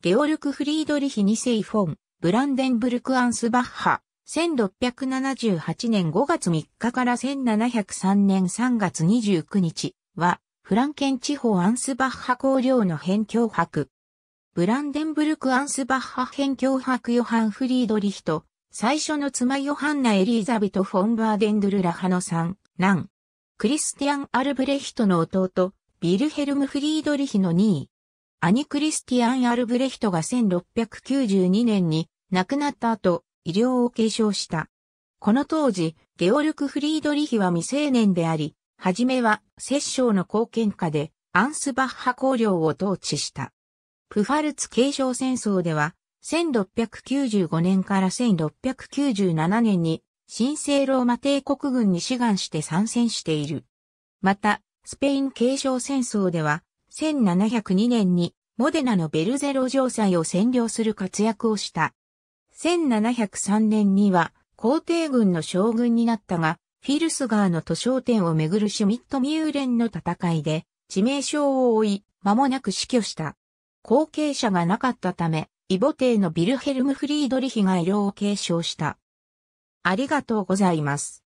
ゲオルク・フリードリヒ2世フォン、ブランデンブルク・アンスバッハ、1678年5月3日から1703年3月29日は、フランケン地方アンスバッハ公領の辺境伯。ブランデンブルク・アンスバッハ辺境伯ヨハン・フリードリヒと、最初の妻ヨハンナ・エリーザビト・フォン・バーデンドゥル・ラハの3、男。クリスティアン・アルブレヒトの弟、ビルヘルム・フリードリヒの2位。アニ・クリスティアン・アルブレヒトが1692年に亡くなった後、医療を継承した。この当時、ゲオルク・フリードリヒは未成年であり、はじめは摂政の貢献下でアンスバッハ公領を統治した。プファルツ継承戦争では、1695年から1697年に神聖ローマ帝国軍に志願して参戦している。また、スペイン継承戦争では、1702年にモデナのベルゼロ城塞を占領する活躍をした。1703年には皇帝軍の将軍になったが、フィルスガーの都書店をめぐるシュミット・ミューレンの戦いで、致命傷を負い、間もなく死去した。後継者がなかったため、イボ帝のビルヘルム・フリードリヒが医療を継承した。ありがとうございます。